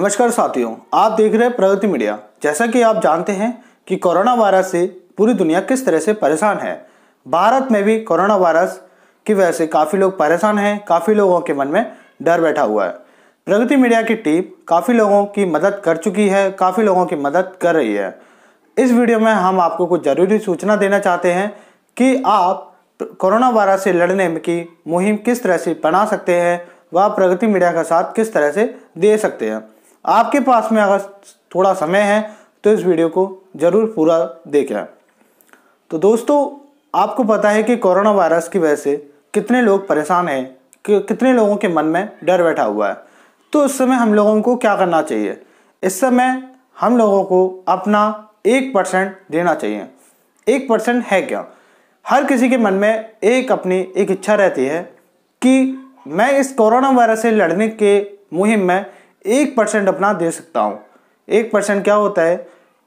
नमस्कार साथियों आप देख रहे हैं प्रगति मीडिया जैसा कि आप जानते हैं कि कोरोना वायरस से पूरी दुनिया किस तरह से परेशान है भारत में भी कोरोना वायरस की वजह से काफ़ी लोग परेशान हैं काफ़ी लोगों के मन में डर बैठा हुआ है प्रगति मीडिया की टीम काफ़ी लोगों की मदद कर चुकी है काफ़ी लोगों की मदद कर रही है इस वीडियो में हम आपको कुछ ज़रूरी सूचना देना चाहते हैं कि आप कोरोना वायरस से लड़ने की मुहिम किस तरह से बना सकते हैं व प्रगति मीडिया का साथ किस तरह से दे सकते हैं आपके पास में अगर थोड़ा समय है तो इस वीडियो को ज़रूर पूरा देखें तो दोस्तों आपको पता है कि कोरोना वायरस की वजह से कितने लोग परेशान हैं कि कितने लोगों के मन में डर बैठा हुआ है तो उस समय हम लोगों को क्या करना चाहिए इस समय हम लोगों को अपना एक परसेंट देना चाहिए एक परसेंट है क्या हर किसी के मन में एक अपनी एक इच्छा रहती है कि मैं इस कोरोना वायरस से लड़ने के मुहिम में एक परसेंट अपना दे सकता हूँ एक परसेंट क्या होता है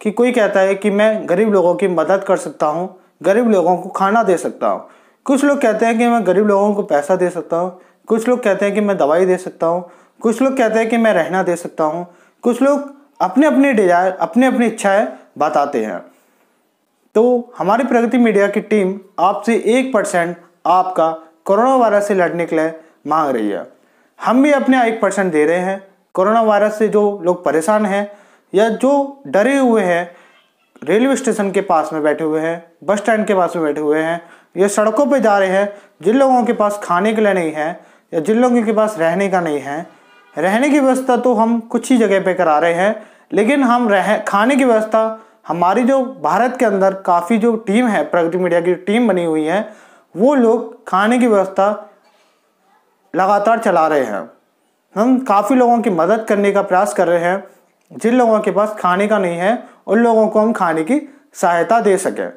कि कोई कहता है कि मैं गरीब लोगों की मदद कर सकता हूँ गरीब लोगों को खाना दे सकता हूँ कुछ लोग कहते हैं कि मैं गरीब लोगों को पैसा दे सकता हूँ कुछ लोग कहते हैं कि मैं दवाई दे सकता हूँ कुछ लोग कहते हैं कि मैं रहना दे सकता हूँ कुछ लोग अपने अपने डिजायर अपने अपनी इच्छाएं बताते हैं तो हमारी प्रगति मीडिया की टीम आपसे एक परसेंट आपका कोरोना वायरस से लड़ने के लिए मांग रही है हम भी अपने एक परसेंट दे रहे हैं कोरोना वायरस से जो लोग परेशान हैं या जो डरे हुए हैं रेलवे स्टेशन के पास में बैठे हुए हैं बस स्टैंड के पास में बैठे हुए हैं या सड़कों पर जा रहे हैं जिन लोगों के पास खाने के लिए नहीं है या जिन लोगों के पास रहने का नहीं है रहने की व्यवस्था तो हम कुछ ही जगह पर करा रहे हैं लेकिन हम रह खाने की व्यवस्था हमारी जो भारत के अंदर काफ़ी जो टीम है प्रगति मीडिया की टीम बनी हुई है वो लोग खाने की व्यवस्था लगातार चला रहे हैं हम काफ़ी लोगों की मदद करने का प्रयास कर रहे हैं जिन लोगों के पास खाने का नहीं है उन लोगों को हम खाने की सहायता दे सकें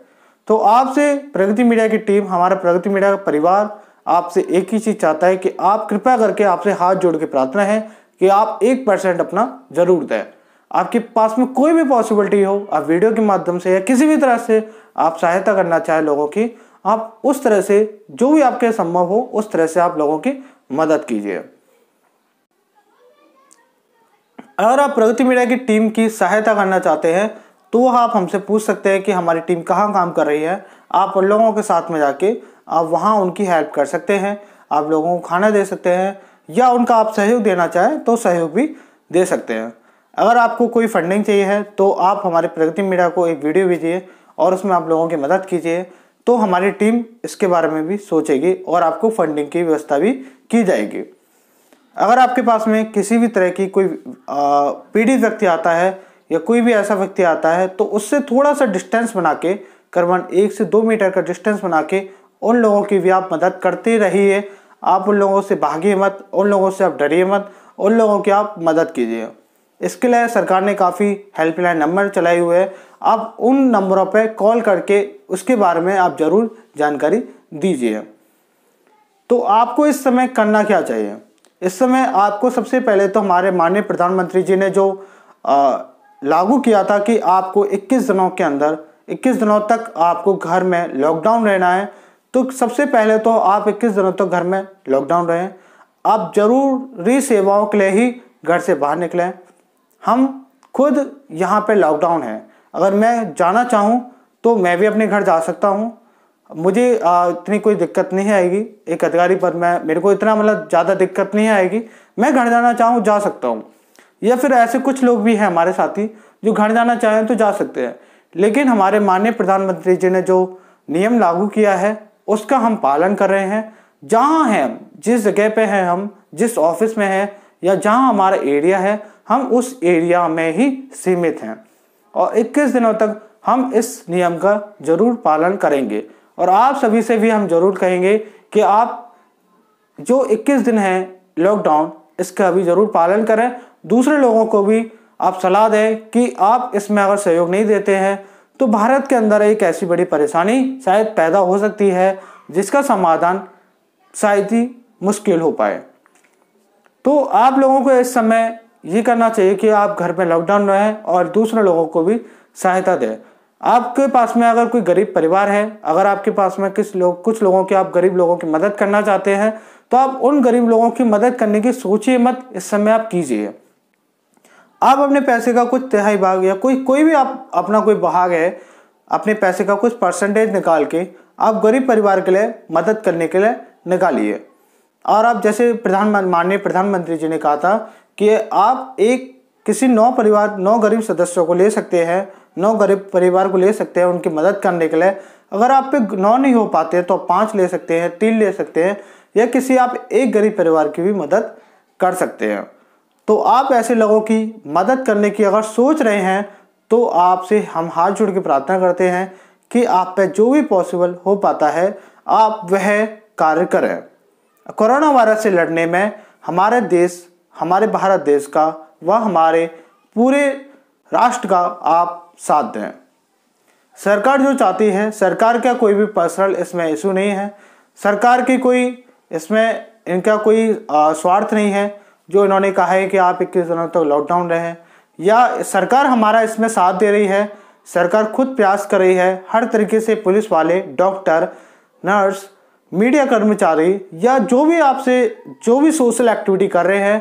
तो आपसे प्रगति मीडिया की टीम हमारा प्रगति मीडिया का परिवार आपसे एक ही चीज़ चाहता है कि आप कृपया करके आपसे हाथ जोड़ के प्रार्थना है कि आप एक परसेंट अपना ज़रूर दें आपके पास में कोई भी पॉसिबिलिटी हो आप वीडियो के माध्यम से या किसी भी तरह से आप सहायता करना चाहे लोगों की आप उस तरह से जो भी आपके संभव हो उस तरह से आप लोगों की मदद कीजिए अगर आप प्रगति मीडिया की टीम की सहायता करना चाहते हैं तो आप हमसे पूछ सकते हैं कि हमारी टीम कहाँ काम कर रही है आप उन लोगों के साथ में जाके आप वहाँ उनकी हेल्प कर सकते हैं आप लोगों को खाना दे सकते हैं या उनका आप सहयोग देना चाहें तो सहयोग भी दे सकते हैं अगर आपको कोई फंडिंग चाहिए है तो आप हमारे प्रगति मीडिया को एक वीडियो भेजिए और उसमें आप लोगों की मदद कीजिए तो हमारी टीम इसके बारे में भी सोचेगी और आपको फंडिंग की व्यवस्था भी की जाएगी अगर आपके पास में किसी भी तरह की कोई पीड़ित व्यक्ति आता है या कोई भी ऐसा व्यक्ति आता है तो उससे थोड़ा सा डिस्टेंस बना के करीबन एक से दो मीटर का डिस्टेंस बना के उन लोगों की भी आप मदद करते रहिए आप उन लोगों से भागिए मत उन लोगों से आप डरिए मत उन लोगों की आप मदद कीजिए इसके लिए सरकार ने काफ़ी हेल्पलाइन नंबर चलाए हुए हैं आप उन नंबरों पर कॉल करके उसके बारे में आप ज़रूर जानकारी दीजिए तो आपको इस समय करना क्या चाहिए इस समय आपको सबसे पहले तो हमारे माननीय प्रधानमंत्री जी ने जो लागू किया था कि आपको 21 दिनों के अंदर 21 दिनों तक आपको घर में लॉकडाउन रहना है तो सबसे पहले तो आप 21 दिनों तक तो घर में लॉकडाउन रहें आप जरूरी सेवाओं के लिए ही घर से बाहर निकलें हम खुद यहाँ पे लॉकडाउन है अगर मैं जाना चाहूँ तो मैं भी अपने घर जा सकता हूँ मुझे इतनी कोई दिक्कत नहीं आएगी एक अधिकारी पर मैं मेरे को इतना मतलब ज़्यादा दिक्कत नहीं आएगी मैं घर जाना चाहूँ जा सकता हूँ या फिर ऐसे कुछ लोग भी हैं हमारे साथी जो घर जाना चाहें तो जा सकते हैं लेकिन हमारे माननीय प्रधानमंत्री जी ने जो नियम लागू किया है उसका हम पालन कर रहे हैं जहाँ हैं जिस जगह पे हैं हम जिस ऑफिस में हैं या जहाँ हमारा एरिया है हम उस एरिया में ही सीमित हैं और 21 दिनों तक हम इस नियम का जरूर पालन करेंगे और आप सभी से भी हम जरूर कहेंगे कि आप जो 21 दिन है लॉकडाउन इसका भी ज़रूर पालन करें दूसरे लोगों को भी आप सलाह दें कि आप इसमें अगर सहयोग नहीं देते हैं तो भारत के अंदर एक ऐसी बड़ी परेशानी शायद पैदा हो सकती है जिसका समाधान शायद ही मुश्किल हो पाए तो आप लोगों को इस समय ये करना चाहिए कि आप घर में लॉकडाउन रहें और दूसरे लोगों को भी सहायता दें आपके पास में अगर कोई गरीब परिवार है अगर आपके पास में किस लोग कुछ लोगों की आप गरीब लोगों की मदद करना चाहते हैं तो आप उन गरीब लोगों की मदद करने की सोचिए मत इस समय आप कीजिए आप अपने पैसे का कुछ तिहाई भाग या कोई कोई भी आप अपना कोई भाग है अपने पैसे का कुछ परसेंटेज निकाल के आप गरीब परिवार के लिए मदद करने के लिए निकालिए और आप जैसे प्रधान माननीय प्रधानमंत्री जी ने कहा था कि आप एक किसी नौ परिवार नौ गरीब सदस्यों को ले सकते हैं नौ गरीब परिवार को ले सकते हैं उनकी मदद करने के लिए अगर आप पे नौ नहीं हो पाते तो आप पाँच ले सकते हैं तीन ले सकते हैं या किसी आप एक गरीब परिवार की भी मदद कर सकते हैं तो आप ऐसे लोगों की मदद करने की अगर सोच रहे हैं तो आपसे हम हाथ जोड़ के प्रार्थना करते हैं कि आप पे जो भी पॉसिबल हो पाता है आप वह कार्य करें कोरोना वायरस से लड़ने में हमारे देश हमारे भारत देश का व हमारे पूरे राष्ट्र का आप साथ दें सरकार जो चाहती है सरकार का कोई भी पर्सनल इसमें इशू नहीं है सरकार की कोई इसमें इनका कोई स्वार्थ नहीं है जो इन्होंने कहा है कि आप इक्कीस दिनों तक तो लॉकडाउन रहें या सरकार हमारा इसमें साथ दे रही है सरकार खुद प्रयास कर रही है हर तरीके से पुलिस वाले डॉक्टर नर्स मीडिया कर्मचारी या जो भी आपसे जो भी सोशल एक्टिविटी कर रहे हैं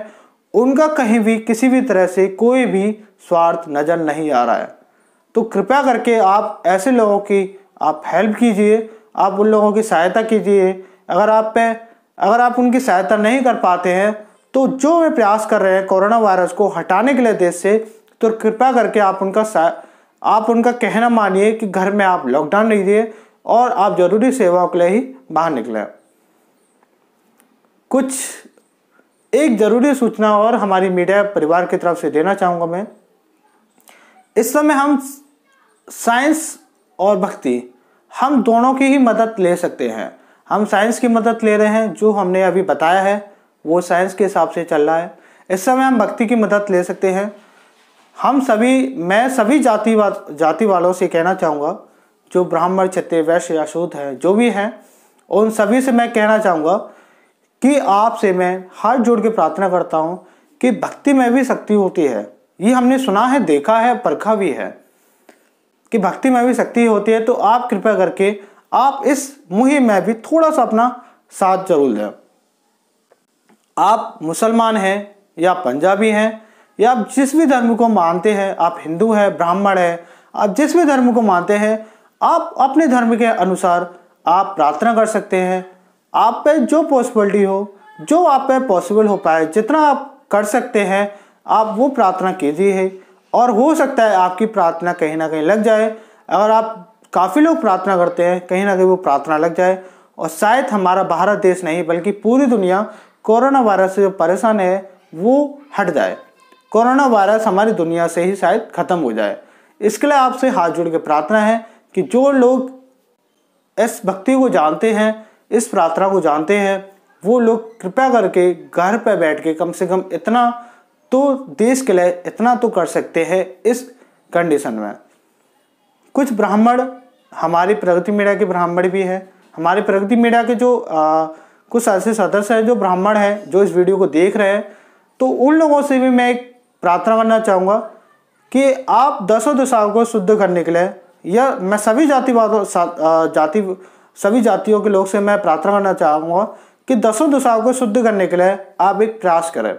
उनका कहीं भी किसी भी तरह से कोई भी स्वार्थ नज़र नहीं आ रहा है तो कृपया करके आप ऐसे लोगों की आप हेल्प कीजिए आप उन लोगों की सहायता कीजिए अगर आप पे अगर आप उनकी सहायता नहीं कर पाते हैं तो जो वे प्रयास कर रहे हैं कोरोना वायरस को हटाने के लिए देश से तो कृपया करके आप उनका आप उनका कहना मानिए कि घर में आप लॉकडाउन लीजिए और आप ज़रूरी सेवाओं के लिए ही बाहर निकलें कुछ एक ज़रूरी सूचना और हमारी मीडिया परिवार की तरफ से देना चाहूँगा मैं इस समय हम साइंस और भक्ति हम दोनों की ही मदद ले सकते हैं हम साइंस की मदद ले रहे हैं जो हमने अभी बताया है वो साइंस के हिसाब से चल रहा है इस समय हम भक्ति की मदद ले सकते हैं हम सभी मैं सभी जाति वा, जाति वालों से कहना चाहूँगा जो ब्राह्मण क्षत्रिय वैश्य या शूद्र हैं जो भी हैं उन सभी से मैं कहना चाहूँगा कि आपसे मैं हाथ जोड़ के प्रार्थना करता हूँ कि भक्ति में भी शक्ति होती है ये हमने सुना है देखा है परखा भी है कि भक्ति में भी शक्ति होती है तो आप कृपया करके आप इस मुहिम में भी थोड़ा सा अपना साथ जरूर दें आप मुसलमान हैं या पंजाबी हैं या आप जिस भी धर्म को मानते हैं आप हिंदू हैं ब्राह्मण हैं आप जिस भी धर्म को मानते हैं आप अपने धर्म के अनुसार आप प्रार्थना कर सकते हैं आप पे जो पॉसिबिलिटी हो जो आप पे पॉसिबल हो पाए जितना आप कर सकते हैं आप वो प्रार्थना कीजिए और हो सकता है आपकी प्रार्थना कहीं ना कहीं लग जाए अगर आप काफ़ी लोग प्रार्थना करते हैं कहीं ना कहीं वो प्रार्थना लग जाए और शायद हमारा भारत देश नहीं बल्कि पूरी दुनिया कोरोना वायरस से जो परेशान है वो हट जाए कोरोना वायरस हमारी दुनिया से ही शायद ख़त्म हो जाए इसके लिए आपसे हाथ जोड़ के प्रार्थना है कि जो लोग इस भक्ति को जानते हैं इस प्रार्थना को जानते हैं वो लोग कृपया करके घर पर बैठ के कम से कम इतना तो देश के लिए इतना तो कर सकते हैं इस कंडीशन में कुछ ब्राह्मण हमारे प्रगति मीडिया के ब्राह्मण भी हैं हमारे प्रगति मीडिया के जो आ, कुछ ऐसे सदस्य हैं जो ब्राह्मण हैं जो इस वीडियो को देख रहे हैं तो उन लोगों से भी मैं एक प्रार्थना करना चाहूँगा कि आप दसों दशाओं को शुद्ध करने के लिए या मैं सभी जातिवादों जाति सभी जातियों के लोग से मैं प्रार्थना करना चाहूँगा कि दसों दशाओं को शुद्ध करने के लिए आप एक प्रयास करें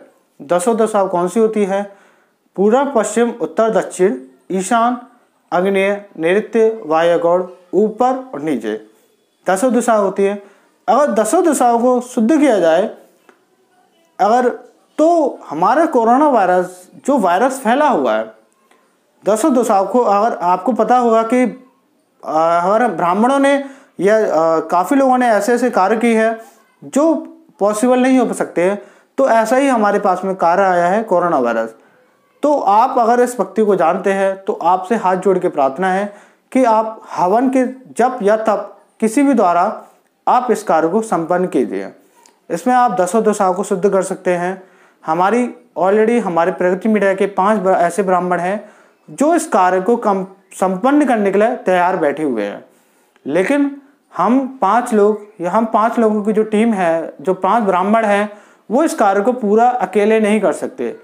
दसों दशाओं कौन सी होती है पूरा पश्चिम उत्तर दक्षिण ईशान अग्नेय नृत्य वायुगौर ऊपर और नीचे दसों दिशा होती है अगर दसों दशाओं को शुद्ध किया जाए अगर तो हमारा कोरोना वायरस जो वायरस फैला हुआ है दसों दशाओं को अगर आपको पता होगा कि अगर ब्राह्मणों ने या काफ़ी लोगों ने ऐसे ऐसे कार्य किए हैं जो पॉसिबल नहीं हो सकते हैं तो ऐसा ही हमारे पास में कार्य आया है कोरोना वायरस तो आप अगर इस भक्ति को जानते हैं तो आपसे हाथ जोड़ के प्रार्थना है कि आप हवन के जप या तप किसी भी द्वारा आप इस कार्य को संपन्न कीजिए इसमें आप दसों दशाओं को शुद्ध कर सकते हैं हमारी ऑलरेडी हमारे प्रगति मीडिया के पांच ऐसे ब्राह्मण हैं जो इस कार्य को कम संपन्न करने के लिए तैयार बैठे हुए हैं लेकिन हम पांच लोग या हम पांच लोगों की जो टीम है जो पांच ब्राह्मण हैं वो इस कार्य को पूरा अकेले नहीं कर सकते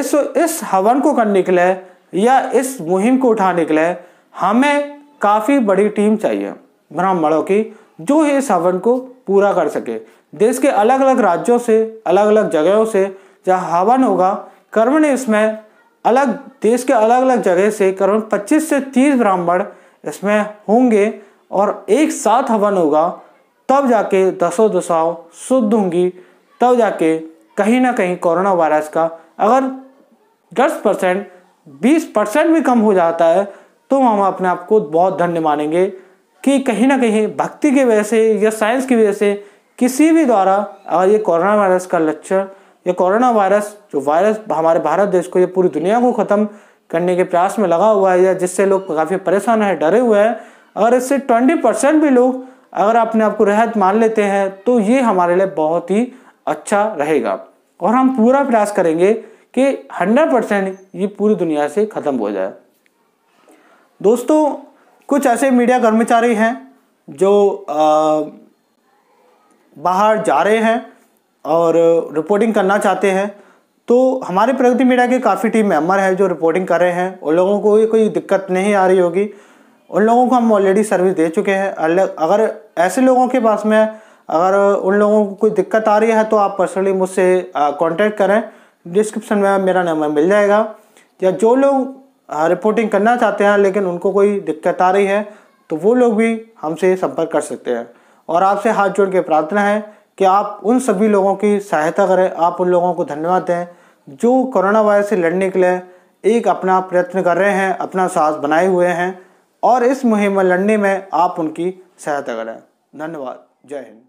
इस इस हवन को करने के लिए या इस मुहिम को उठाने के लिए हमें काफ़ी बड़ी टीम चाहिए ब्राह्मणों की जो इस हवन को पूरा कर सके देश के अलग अलग राज्यों से अलग अलग जगहों से जहाँ हवन होगा कर्मण इसमें अलग देश के अलग अलग जगह से करीबन 25 से 30 ब्राह्मण इसमें होंगे और एक साथ हवन होगा तब जाके दसों दशाओं शुद्ध होंगी तब जाके कहीं ना कहीं कोरोना वायरस का अगर दस परसेंट बीस परसेंट भी कम हो जाता है तो हम अपने आप को बहुत धन्य मानेंगे कि कहीं ना कहीं भक्ति की वजह से या साइंस की वजह से किसी भी द्वारा अगर ये कोरोना वायरस का लक्षण या कोरोना वायरस जो वायरस हमारे भारत देश को या पूरी दुनिया को ख़त्म करने के प्रयास में लगा हुआ है या जिससे लोग काफ़ी परेशान हैं डरे हुए हैं अगर इससे ट्वेंटी परसेंट भी लोग अगर अपने आप को रहत मान लेते हैं तो ये हमारे लिए बहुत ही अच्छा रहेगा और हम पूरा प्रयास करेंगे कि हंड्रेड परसेंट ये पूरी दुनिया से ख़त्म हो जाए दोस्तों कुछ ऐसे मीडिया कर्मचारी हैं जो आ, बाहर जा रहे हैं और रिपोर्टिंग करना चाहते हैं तो हमारे प्रगति मीडिया के काफ़ी टीम मेंबर हैं जो रिपोर्टिंग कर रहे हैं उन लोगों को कोई दिक्कत नहीं आ रही होगी उन लोगों को हम ऑलरेडी सर्विस दे चुके हैं अगर ऐसे लोगों के पास में अगर उन लोगों को कोई दिक्कत आ रही है तो आप पर्सनली मुझसे कांटेक्ट करें डिस्क्रिप्शन में मेरा नंबर मिल जाएगा या जो लोग रिपोर्टिंग करना चाहते हैं लेकिन उनको कोई दिक्कत आ रही है तो वो लोग भी हमसे संपर्क कर सकते हैं और आपसे हाथ जोड़ के प्रार्थना है कि आप उन सभी लोगों की सहायता करें आप उन लोगों को धन्यवाद दें जो कोरोना वायरस से लड़ने के लिए एक अपना प्रयत्न कर रहे हैं अपना साहस बनाए हुए हैं और इस मुहिम में लड़ने में आप उनकी सहायता करें धन्यवाद जय हिंद